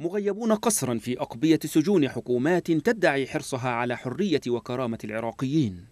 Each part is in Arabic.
مغيبون قسرا في أقبية سجون حكومات تدعي حرصها على حرية وكرامة العراقيين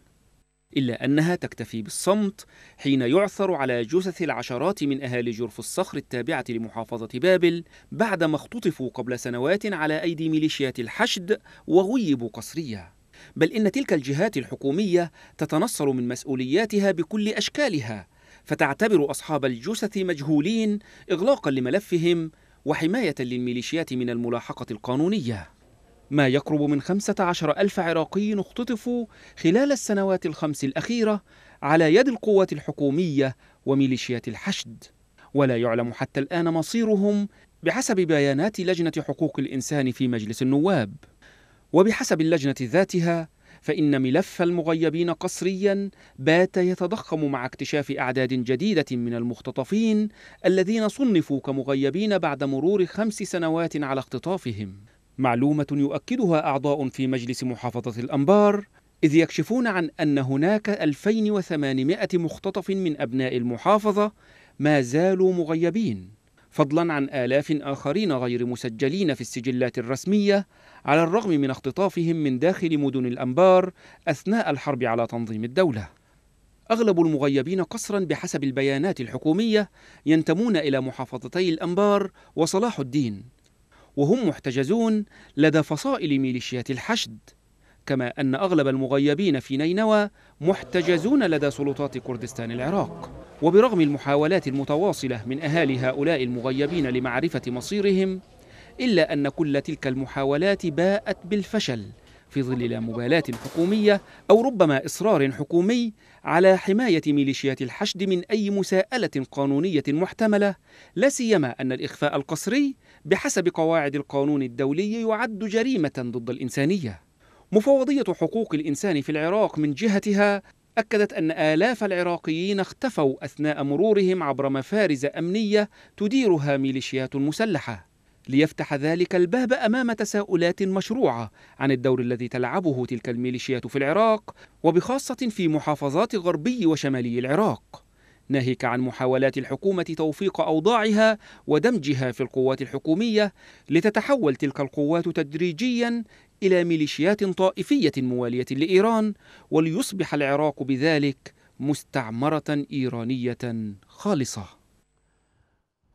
إلا أنها تكتفي بالصمت حين يعثر على جثث العشرات من أهالي جرف الصخر التابعة لمحافظة بابل بعدما اختطفوا قبل سنوات على أيدي ميليشيات الحشد وغيبوا قسريا بل إن تلك الجهات الحكومية تتنصل من مسؤولياتها بكل أشكالها فتعتبر أصحاب الجثث مجهولين إغلاقا لملفهم وحماية للميليشيات من الملاحقة القانونية ما يقرب من 15 ألف عراقي اختطفوا خلال السنوات الخمس الأخيرة على يد القوات الحكومية وميليشيات الحشد ولا يعلم حتى الآن مصيرهم بحسب بيانات لجنة حقوق الإنسان في مجلس النواب وبحسب اللجنة ذاتها فإن ملف المغيبين قسريا بات يتضخم مع اكتشاف أعداد جديدة من المختطفين الذين صنفوا كمغيبين بعد مرور خمس سنوات على اختطافهم معلومة يؤكدها أعضاء في مجلس محافظة الأنبار إذ يكشفون عن أن هناك 2800 مختطف من أبناء المحافظة ما زالوا مغيبين فضلا عن آلاف آخرين غير مسجلين في السجلات الرسمية على الرغم من اختطافهم من داخل مدن الأنبار أثناء الحرب على تنظيم الدولة أغلب المغيبين قسرا بحسب البيانات الحكومية ينتمون إلى محافظتي الأنبار وصلاح الدين وهم محتجزون لدى فصائل ميليشيات الحشد كما أن أغلب المغيبين في نينوى محتجزون لدى سلطات كردستان العراق وبرغم المحاولات المتواصلة من أهالي هؤلاء المغيبين لمعرفة مصيرهم إلا أن كل تلك المحاولات باءت بالفشل في ظل لا مبالاة حكومية أو ربما إصرار حكومي على حماية ميليشيات الحشد من أي مساءلة قانونية محتملة لا سيما أن الإخفاء القسري بحسب قواعد القانون الدولي يعد جريمة ضد الإنسانية مفوضية حقوق الإنسان في العراق من جهتها أكدت أن آلاف العراقيين اختفوا أثناء مرورهم عبر مفارز أمنية تديرها ميليشيات مسلحة ليفتح ذلك الباب أمام تساؤلات مشروعة عن الدور الذي تلعبه تلك الميليشيات في العراق وبخاصة في محافظات غربي وشمالي العراق ناهيك عن محاولات الحكومة توفيق أوضاعها ودمجها في القوات الحكومية لتتحول تلك القوات تدريجيا إلى ميليشيات طائفية موالية لإيران وليصبح العراق بذلك مستعمرة إيرانية خالصة